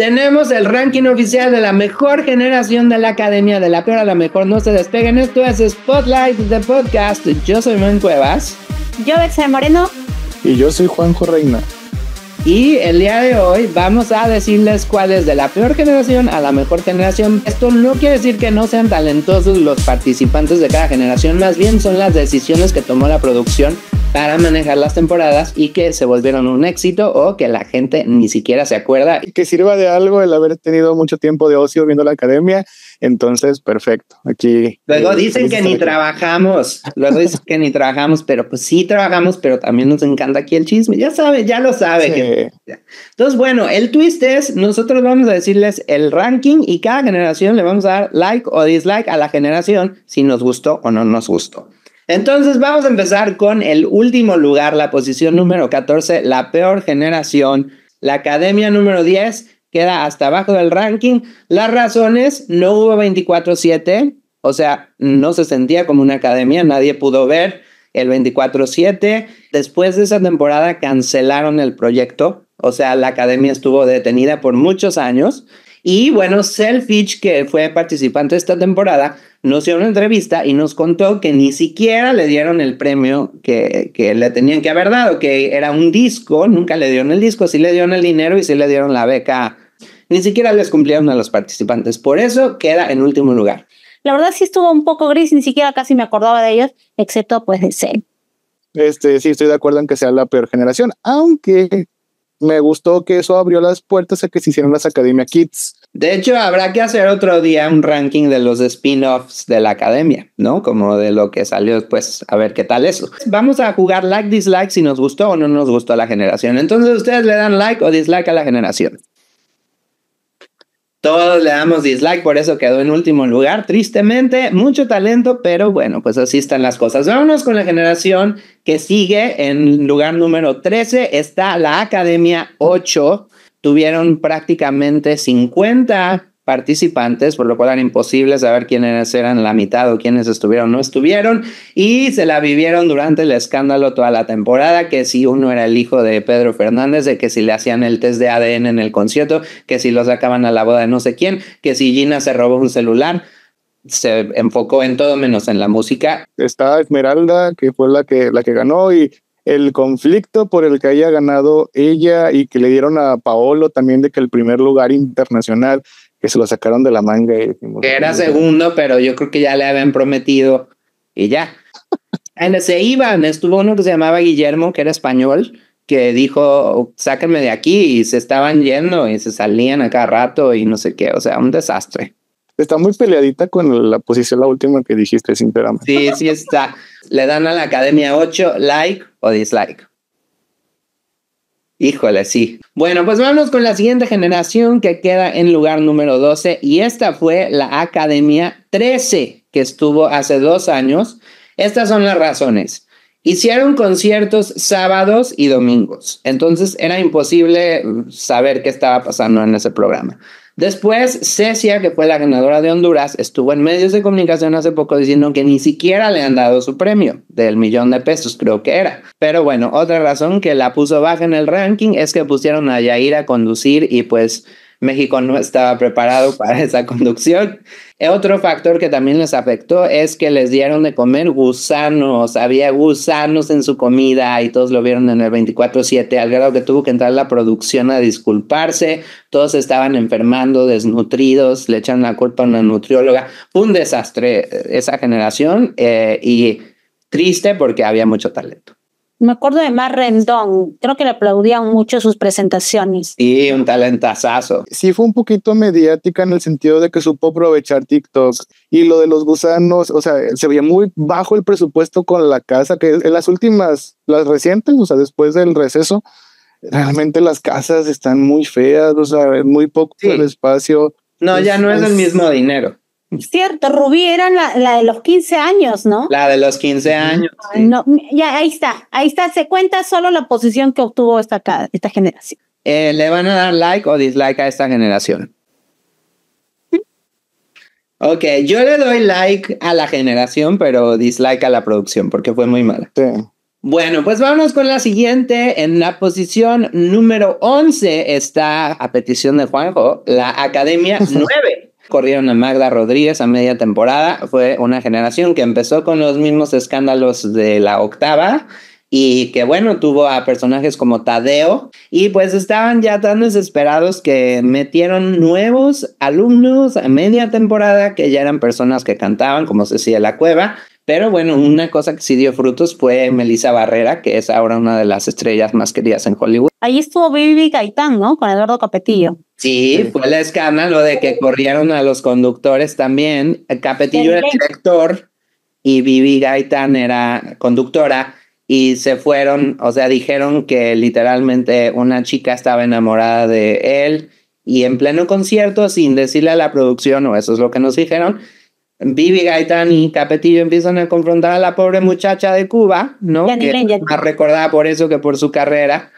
Tenemos el ranking oficial de la mejor generación de la academia, de la peor a la mejor. No se despeguen. Esto es Spotlight de Podcast. Yo soy Juan Cuevas. Yo, Vexa Moreno. Y yo soy Juanjo Reina. Y el día de hoy vamos a decirles cuál es de la peor generación a la mejor generación. Esto no quiere decir que no sean talentosos los participantes de cada generación, más bien son las decisiones que tomó la producción para manejar las temporadas y que se volvieron un éxito o que la gente ni siquiera se acuerda. Que sirva de algo el haber tenido mucho tiempo de ocio viendo la academia. Entonces, perfecto. Aquí. Luego eh, dicen que ni trabajamos. Luego dicen que ni trabajamos, pero pues sí trabajamos, pero también nos encanta aquí el chisme. Ya sabe, ya lo sabe. Entonces, bueno, el twist es: nosotros vamos a decirles el ranking y cada generación le vamos a dar like o dislike a la generación si nos gustó o no nos gustó. Entonces vamos a empezar con el último lugar, la posición número 14, la peor generación. La academia número 10 queda hasta abajo del ranking. Las razones, no hubo 24/7, o sea, no se sentía como una academia, nadie pudo ver el 24/7. Después de esa temporada cancelaron el proyecto, o sea, la academia estuvo detenida por muchos años. Y bueno, Selfish, que fue participante de esta temporada, nos dio una entrevista y nos contó que ni siquiera le dieron el premio que, le tenían que haber dado, que era un disco, nunca le dieron el disco, sí le dieron el dinero y sí le dieron la beca. Ni siquiera les cumplieron a los participantes, por eso queda en último lugar. La verdad sí estuvo un poco gris, ni siquiera casi me acordaba de ellos, excepto pues de Zen. Este, sí, estoy de acuerdo en que sea la peor generación, aunque me gustó que eso abrió las puertas a que se hicieran las Academia Kids. De hecho, habrá que hacer otro día un ranking de los spin-offs de la academia, ¿no? Como de lo que salió después, a ver qué tal eso. Vamos a jugar like, dislike, si nos gustó o no nos gustó a la generación. Entonces, ustedes le dan like o dislike a la generación. Todos le damos dislike, por eso quedó en último lugar, tristemente. Mucho talento, pero bueno, pues así están las cosas. Vámonos con la generación que sigue. En lugar número 13 está la Academia 8. Tuvieron prácticamente 50 participantes, por lo cual era imposible saber quiénes eran la mitad o quiénes estuvieron o no estuvieron, y se la vivieron durante el escándalo toda la temporada, que si uno era el hijo de Pedro Fernández, de que si le hacían el test de ADN en el concierto, que si lo sacaban a la boda de no sé quién, que si Gina se robó un celular, se enfocó en todo menos en la música. Está Esmeralda, que fue la que, la que ganó, y el conflicto por el que haya ganado ella y que le dieron a Paolo también de que el primer lugar internacional que se lo sacaron de la manga. Y que era segundo, pero yo creo que ya le habían prometido y ya. se iban, estuvo uno que se llamaba Guillermo, que era español, que dijo, sáquenme de aquí, y se estaban yendo y se salían a cada rato y no sé qué, o sea, un desastre. Está muy peleadita con la posición, la última que dijiste, sinceramente. Sí, sí está. Le dan a la academia 8, like o dislike. Híjole, sí. Bueno, pues vamos con la siguiente generación que queda en lugar número 12 y esta fue la Academia 13 que estuvo hace dos años. Estas son las razones. Hicieron conciertos sábados y domingos, entonces era imposible mm, saber qué estaba pasando en ese programa. Después, Cecia, que fue la ganadora de Honduras, estuvo en medios de comunicación hace poco diciendo que ni siquiera le han dado su premio del millón de pesos, creo que era. Pero bueno, otra razón que la puso baja en el ranking es que pusieron a Yair a conducir y pues México no estaba preparado para esa conducción. Otro factor que también les afectó es que les dieron de comer gusanos, había gusanos en su comida y todos lo vieron en el 24/7, al grado que tuvo que entrar la producción a disculparse, todos estaban enfermando, desnutridos, le echan la culpa a una nutrióloga. un desastre eh, esa generación eh, y triste porque había mucho talento. Me acuerdo de Mar Rendón, creo que le aplaudían mucho sus presentaciones. Sí, un talentazazo. Sí, fue un poquito mediática en el sentido de que supo aprovechar TikTok y lo de los gusanos, o sea, se veía muy bajo el presupuesto con la casa, que en las últimas, las recientes, o sea, después del receso, realmente las casas están muy feas, o sea, muy poco el espacio. No, ya no es el mismo dinero. Cierto, Rubí era la, de los 15 años, ¿no? La de los 15 años. No, ya, ahí está, ahí está, se cuenta solo la posición que obtuvo esta, esta generación. Eh, ¿Le van a dar like o dislike a esta generación? Mm. Ok, yo le doy like a la generación, pero dislike a la producción porque fue muy mala. Bueno, pues vámonos con la siguiente. En la posición número 11 está, a petición de Juanjo, la Academia 9. Corrieron a Magda Rodríguez a media temporada. Fue una generación que empezó con los mismos escándalos de la octava y que bueno, tuvo a personajes como Tadeo y pues estaban ya tan desesperados que metieron nuevos alumnos a media temporada que ya eran personas que cantaban como se decía La Cueva, pero bueno, una cosa que sí dio frutos fue Melissa Barrera, que es ahora una de las estrellas más queridas en Hollywood. Ahí estuvo Bibi Gaitán, ¿no? Con Eduardo Capetillo. Sí, fue el escándalo de que corrieron a los conductores también. Capetillo era director y Vivi Gaitán era conductora y se fueron, o sea, dijeron que literalmente una chica estaba enamorada de él y en pleno concierto, sin decirle a la producción, o eso es lo que nos dijeron, Vivi Gaitán y Capetillo empiezan a confrontar a la pobre muchacha de Cuba, ¿no? que más recordada por eso que por su carrera,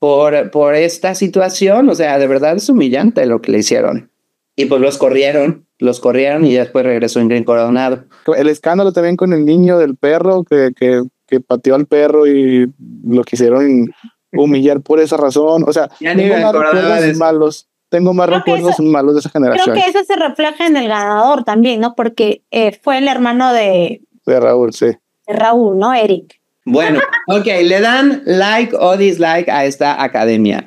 por, por esta situación, o sea, de verdad es humillante lo que le hicieron. Y pues los corrieron, los corrieron y después regresó en Ingrid Coronado. El escándalo también con el niño del perro que, que, que pateó al perro y lo quisieron humillar por esa razón, o sea, ya ni malos tengo más recuerdos malos de esa generación. Creo que eso se refleja en el ganador también, ¿no? Porque eh, fue el hermano de... De Raúl, sí. De Raúl, ¿no? Eric. Bueno, ok, le dan like o dislike a esta academia.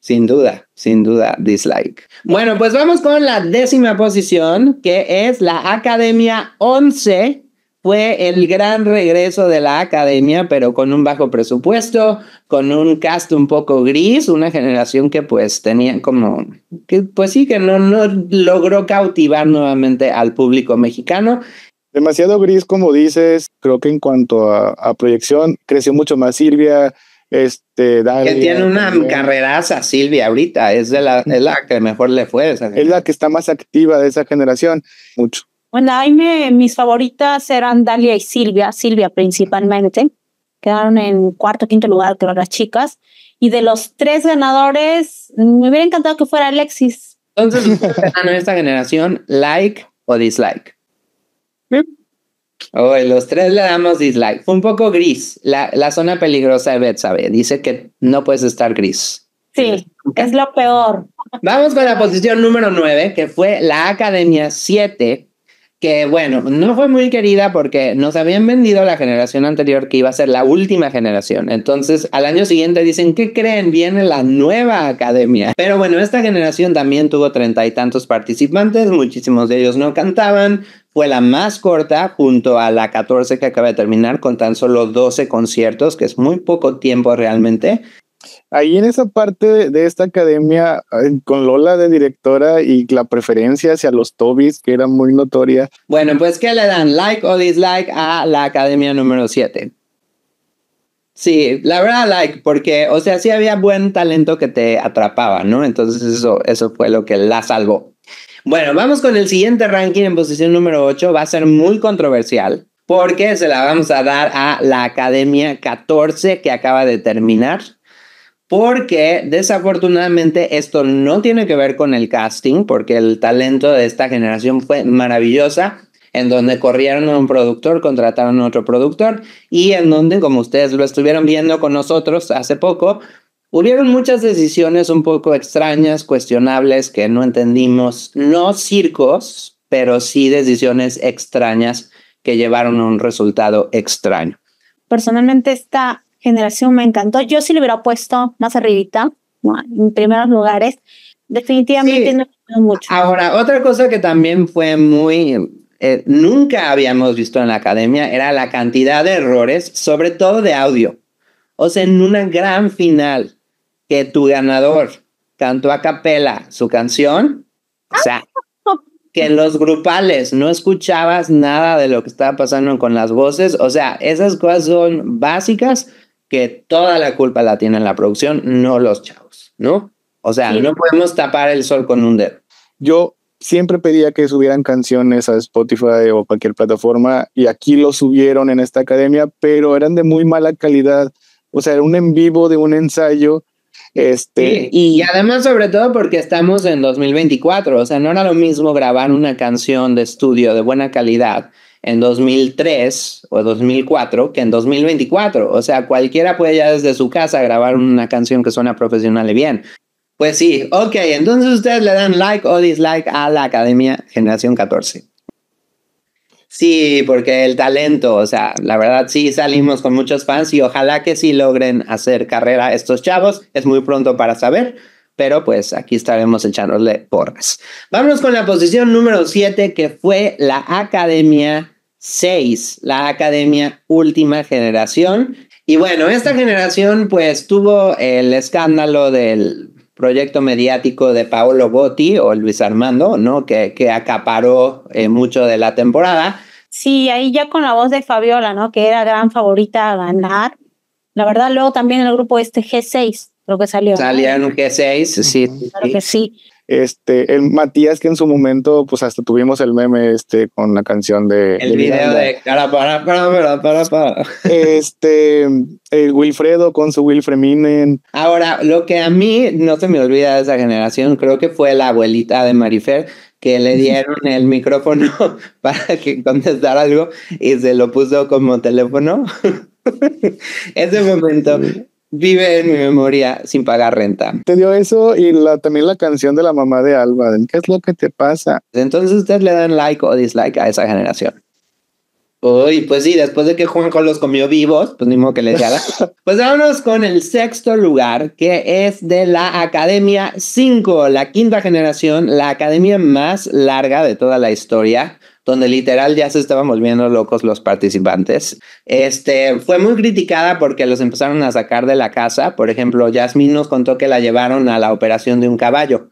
Sin duda, sin duda, dislike. Bueno, pues vamos con la décima posición, que es la Academia 11 fue el gran regreso de la academia, pero con un bajo presupuesto, con un cast un poco gris, una generación que pues tenía como, que pues sí, que no, no logró cautivar nuevamente al público mexicano. Demasiado gris, como dices, creo que en cuanto a, proyección, creció mucho más Silvia, este, que tiene una carreraza Silvia ahorita, es, de la, la que mejor le fue. Esa es la que está más activa de esa generación, mucho. Bueno, mí mis favoritas eran Dalia y Silvia, Silvia principalmente. Quedaron en cuarto, quinto lugar, creo, las chicas. Y de los tres ganadores, me hubiera encantado que fuera Alexis. Entonces, a esta generación, like o dislike. Oye, oh, los tres le damos dislike. Fue un poco gris. La, la zona peligrosa de Beth, sabe. dice que no puedes estar gris. Sí, es lo peor. Vamos con la posición número nueve, que fue la Academia 7, que bueno, no fue muy querida porque nos habían vendido la generación anterior que iba a ser la última generación. Entonces, al año siguiente dicen, ¿qué creen? Viene la nueva academia. Pero bueno, esta generación también tuvo treinta y tantos participantes, muchísimos de ellos no cantaban. Fue la más corta junto a la 14 que acaba de terminar con tan solo 12 conciertos, que es muy poco tiempo realmente. Ahí en esa parte de, esta academia, eh, con Lola de directora y la preferencia hacia los Tobis, que era muy notoria. Bueno, pues que le dan like o dislike a la academia número 7. Sí, la verdad, like, porque, o sea, sí había buen talento que te atrapaba, ¿no? Entonces eso, eso fue lo que la salvó. Bueno, vamos con el siguiente ranking en posición número 8. Va a ser muy controversial porque se la vamos a dar a la Academia 14 que acaba de terminar porque desafortunadamente esto no tiene que ver con el casting, porque el talento de esta generación fue maravillosa, en donde corrieron a un productor, contrataron a otro productor y en donde, como ustedes lo estuvieron viendo con nosotros hace poco, hubieron muchas decisiones un poco extrañas, cuestionables, que no entendimos, no circos, pero sí decisiones extrañas que llevaron a un resultado extraño. Personalmente esta generación me encantó. Yo sí le hubiera puesto más arribita, en primeros lugares. Definitivamente no mucho. Ahora, otra cosa que también fue muy... Eh, nunca habíamos visto en la academia era la cantidad de errores, sobre todo de audio. O sea, en una gran final que tu ganador cantó a capela su canción, o sea, que en los grupales no escuchabas nada de lo que estaba pasando con las voces, o sea, esas cosas son básicas que toda la culpa la tiene la producción, no los chavos, ¿no? O sea, no podemos tapar el sol con un dedo. Yo siempre pedía que subieran canciones a Spotify o cualquier plataforma y aquí lo subieron en esta academia, pero eran de muy mala calidad. O sea, era un en vivo de un ensayo. Este, y además, sobre todo porque estamos en 2024, o sea, no era lo mismo grabar una canción de estudio de buena calidad en 2003 o 2004 que en 2024. O sea, cualquiera puede ya desde su casa grabar una canción que suena profesional y bien. Pues sí, ok, entonces ustedes le dan like o dislike a la Academia Generación 14. Sí, porque el talento, o sea, la verdad sí salimos con muchos fans y ojalá que sí logren hacer carrera estos chavos. Es muy pronto para saber, pero pues aquí estaremos echándole porras. Vamos con la posición número 7, que fue la Academia 6, la Academia Última Generación. Y bueno, esta generación pues tuvo el escándalo del proyecto mediático de Paolo Botti o Luis Armando, ¿no? Que, que acaparó eh, mucho de la temporada. Sí, ahí ya con la voz de Fabiola, ¿no? Que era gran favorita a ganar. La verdad, luego también el grupo este G6, creo que salió. Salieron que seis, sí. Claro que sí. Este, el Matías que en su momento, pues hasta tuvimos el meme este con la canción de... El video de para, para, para, Este, el Wilfredo con su Wilfred Ahora, lo que a mí no se me olvida de esa generación, creo que fue la abuelita de Marifer, que le dieron el micrófono para que contestara algo y se lo puso como teléfono. Ese momento vive en mi memoria sin pagar renta. Te dio eso y también la canción de la mamá de Alba, ¿qué es lo que te pasa? Entonces ustedes le dan like o dislike a esa generación. Uy, pues sí, después de que Juanjo los comió vivos, pues ni modo que les haga. pues vámonos con el sexto lugar, que es de la Academia 5, la quinta generación, la academia más larga de toda la historia donde literal ya se estaban volviendo locos los participantes. Este, fue muy criticada porque los empezaron a sacar de la casa. Por ejemplo, Yasmin nos contó que la llevaron a la operación de un caballo.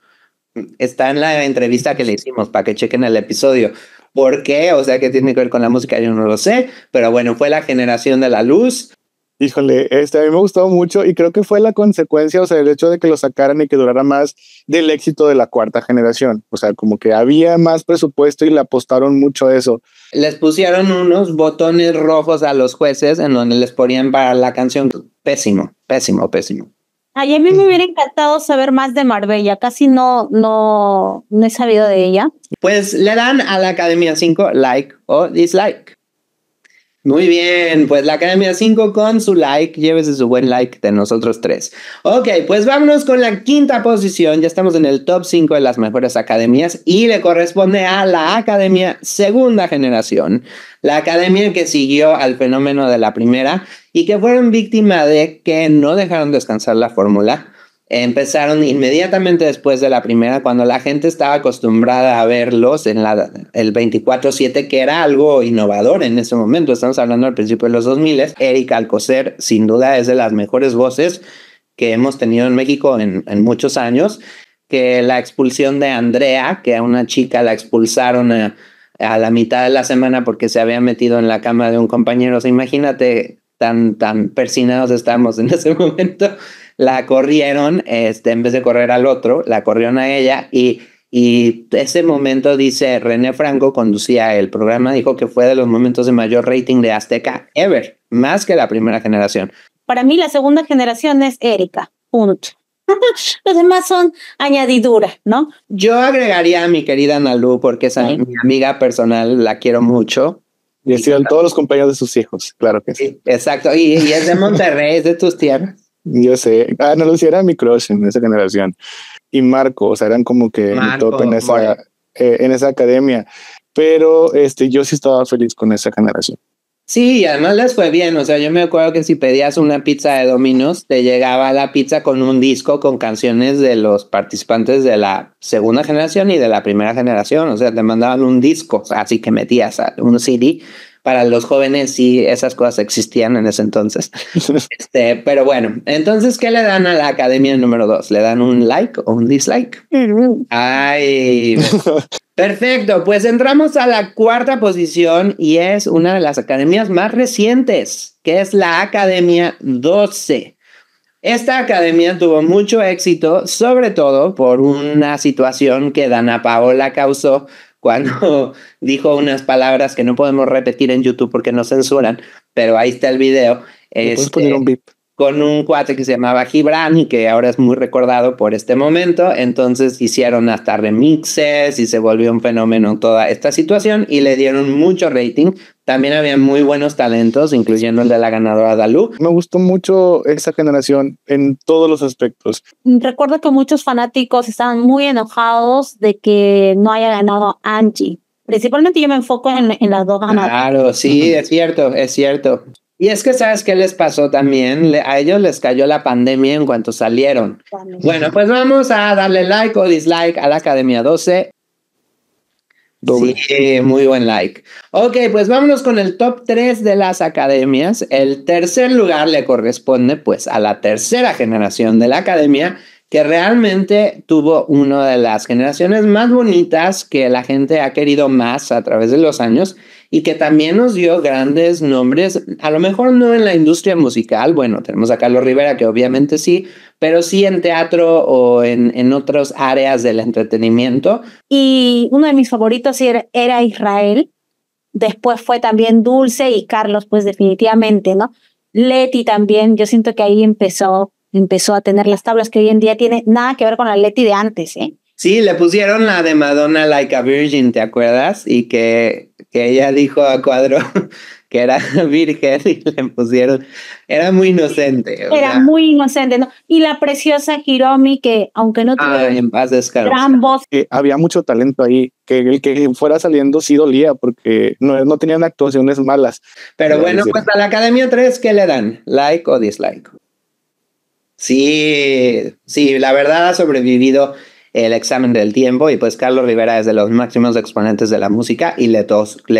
Está en la entrevista que le hicimos para que chequen el episodio. ¿Por qué? O sea, ¿qué tiene que ver con la música, yo no lo sé, pero bueno, fue la generación de la luz. Híjole, este, a mí me gustó mucho y creo que fue la consecuencia, o sea, el hecho de que lo sacaran y que durara más del éxito de la cuarta generación. O sea, como que había más presupuesto y le apostaron mucho a eso. Les pusieron unos botones rojos a los jueces en donde les ponían para la canción. Pésimo, pésimo, pésimo. a mí me hubiera encantado saber más de Marbella, casi no, no, no he sabido de ella. Pues le dan a la Academia 5 like o dislike. Muy bien, pues la Academia 5 con su like, llévese su buen like de nosotros tres. Ok, pues vámonos con la quinta posición, ya estamos en el top 5 de las mejores academias y le corresponde a la Academia Segunda Generación, la academia que siguió al fenómeno de la primera y que fueron víctima de que no dejaron descansar la fórmula empezaron inmediatamente después de la primera, cuando la gente estaba acostumbrada a verlos en la, el 24-7, que era algo innovador en ese momento, estamos hablando al principio de los 2000, Eric Alcocer sin duda es de las mejores voces que hemos tenido en México en, muchos años, que la expulsión de Andrea, que a una chica la expulsaron a, la mitad de la semana porque se había metido en la cama de un compañero, o sea, imagínate tan, tan persinados estamos en ese momento la corrieron, este, en vez de correr al otro, la corrieron a ella y, y ese momento, dice René Franco, conducía el programa, dijo que fue de los momentos de mayor rating de Azteca ever, más que la primera generación. Para mí la segunda generación es Erika, punto. Los demás son añadiduras, ¿no? Yo agregaría a mi querida Nalu, porque es mi amiga personal, la quiero mucho. Y hicieron todos los compañeros de sus hijos, claro que sí. sí exacto, y, y es de Monterrey, es de tus tierras. Yo sé. Ah, no, Lucía era mi crush en esa generación. Y Marco, o sea, eran como que en esa, eh, en esa academia. Pero este, yo sí estaba feliz con esa generación. Sí, y además les fue bien. O sea, yo me acuerdo que si pedías una pizza de Domino's, te llegaba la pizza con un disco con canciones de los participantes de la segunda generación y de la primera generación. O sea, te mandaban un disco, así que metías un CD para los jóvenes sí esas cosas existían en ese entonces. este, pero bueno, entonces, ¿qué le dan a la academia número dos? ¿Le dan un like o un dislike? Ay. Perfecto, pues entramos a la cuarta posición y es una de las academias más recientes, que es la Academia 12. Esta academia tuvo mucho éxito, sobre todo por una situación que Dana Paola causó cuando dijo unas palabras que no podemos repetir en YouTube porque nos censuran, pero ahí está el video. puedes poner este, un beep? con un cuate que se llamaba Gibran y que ahora es muy recordado por este momento. Entonces hicieron hasta remixes y se volvió un fenómeno toda esta situación y le dieron mucho rating. También había muy buenos talentos, incluyendo el de la ganadora Dalú. Me gustó mucho esa generación en todos los aspectos. Recuerdo que muchos fanáticos estaban muy enojados de que no haya ganado Angie. Principalmente yo me enfoco en, en las dos ganadoras. Claro, sí, es cierto, es cierto. Y es que, ¿sabes qué les pasó también? a ellos les cayó la pandemia en cuanto salieron. Bueno, pues vamos a darle like o dislike a la Academia 12. Sí, muy buen like. Ok, pues vámonos con el top 3 de las academias. El tercer lugar le corresponde pues a la tercera generación de la academia, que realmente tuvo una de las generaciones más bonitas que la gente ha querido más a través de los años y que también nos dio grandes nombres, a lo mejor no en la industria musical, bueno, tenemos a Carlos Rivera que obviamente sí, pero sí en teatro o en, otras áreas del entretenimiento. Y uno de mis favoritos era Israel, después fue también Dulce y Carlos, pues definitivamente, ¿no? Leti también, yo siento que ahí empezó empezó a tener las tablas que hoy en día tiene nada que ver con la Leti de antes, ¿eh? Sí, le pusieron la de Madonna Like a Virgin, ¿te acuerdas? Y que, que ella dijo a Cuadro que era virgen y le pusieron, era muy inocente. Era muy inocente, ¿no? Y la preciosa Hiromi que aunque no tuviera en paz gran voz. había mucho talento ahí, que el que fuera saliendo sí dolía porque no, no tenían actuaciones malas. Pero bueno, pues a la Academia 3, ¿qué le dan? ¿Like o dislike? Sí, sí, la verdad ha sobrevivido el examen del tiempo y pues Carlos Rivera es de los máximos exponentes de la música y le,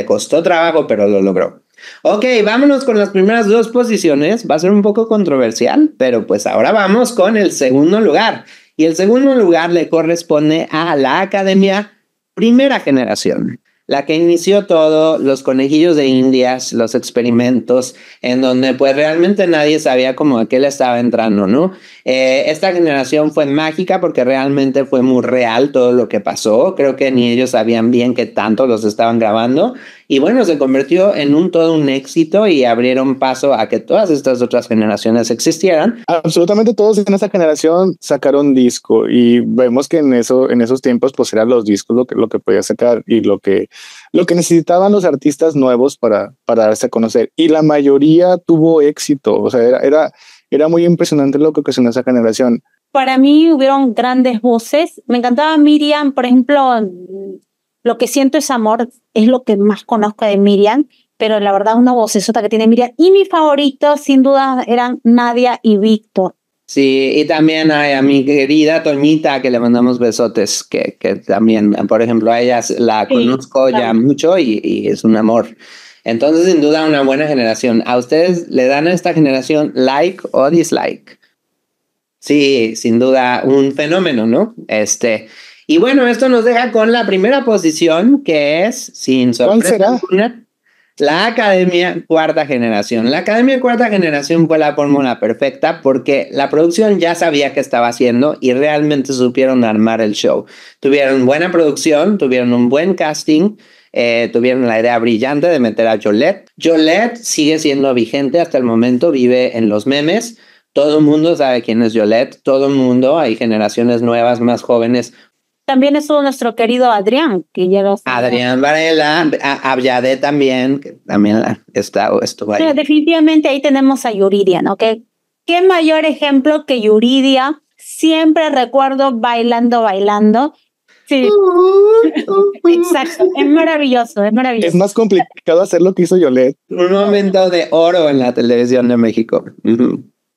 costó trabajo, pero lo logró. Ok, vámonos con las primeras dos posiciones. Va a ser un poco controversial, pero pues ahora vamos con el segundo lugar. Y el segundo lugar le corresponde a la Academia Primera Generación la que inició todo, los conejillos de Indias, los experimentos, en donde pues realmente nadie sabía cómo a qué le estaba entrando, ¿no? Eh, esta generación fue mágica porque realmente fue muy real todo lo que pasó. Creo que ni ellos sabían bien que tanto los estaban grabando. Y bueno, se convirtió en un todo un éxito y abrieron paso a que todas estas otras generaciones existieran. Absolutamente todos en esa generación sacaron disco y vemos que en, eso, en esos tiempos pues eran los discos lo que, lo que podía sacar y lo que, lo que necesitaban los artistas nuevos para, para darse a conocer. Y la mayoría tuvo éxito, o sea, era, era era muy impresionante lo que ocasionó esa generación. Para mí hubieron grandes voces. Me encantaba Miriam, por ejemplo, lo que siento es amor, es lo que más conozco de Miriam, pero la verdad una voz otra que tiene Miriam. Y mis favoritos, sin duda, eran Nadia y Víctor. Sí, y también a mi querida Toñita, que le mandamos besotes, que, que también, por ejemplo, a ella la conozco ya mucho y, y, es un amor. Entonces, sin duda, una buena generación. ¿A ustedes le dan a esta generación like o dislike? Sí, sin duda, un fenómeno, ¿no? Este. Y bueno, esto nos deja con la primera posición, que es, sin sorpresa, la Academia Cuarta Generación. La Academia Cuarta Generación fue la fórmula perfecta porque la producción ya sabía qué estaba haciendo y realmente supieron armar el show. Tuvieron buena producción, tuvieron un buen casting, eh, tuvieron la idea brillante de meter a Jolette. Jolette sigue siendo vigente hasta el momento, vive en los memes. Todo el mundo sabe quién es Jolette, todo el mundo, hay generaciones nuevas, más jóvenes. También estuvo nuestro querido Adrián, que lo Adrián Varela, Aviade también, que también está, estuvo ahí. definitivamente ahí tenemos a Yuridia, ¿no? ¿Qué, qué mayor ejemplo que Yuridia siempre recuerdo bailando, bailando. Sí. Exacto. Es maravilloso, es maravilloso. Es más complicado hacer lo que hizo Yolette. Un momento de oro en la televisión de México.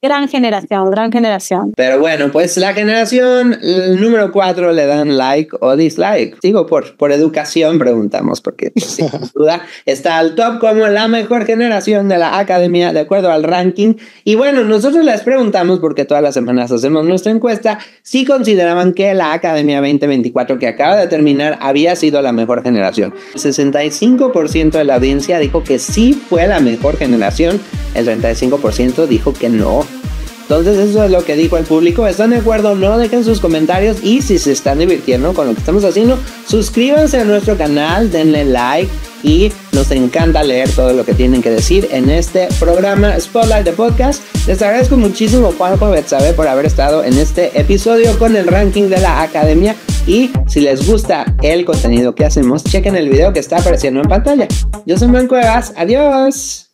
Gran generación, gran generación. Pero bueno, pues la generación número cuatro le dan like o dislike. Digo, por, por educación preguntamos, porque pues, sin duda está al top como la mejor generación de la academia de acuerdo al ranking. Y bueno, nosotros les preguntamos, porque todas las semanas hacemos nuestra encuesta, si consideraban que la Academia 2024 que acaba de terminar había sido la mejor generación. El 65% de la audiencia dijo que sí fue la mejor generación, el 35% dijo que no entonces eso es lo que dijo el público. ¿Están de acuerdo? No dejen sus comentarios y si se están divirtiendo con lo que estamos haciendo, suscríbanse a nuestro canal, denle like y nos encanta leer todo lo que tienen que decir en este programa Spotlight de Podcast. Les agradezco muchísimo Juanjo Betsabe por haber estado en este episodio con el ranking de la academia y si les gusta el contenido que hacemos, chequen el video que está apareciendo en pantalla. Yo soy Juan Cuevas, adiós.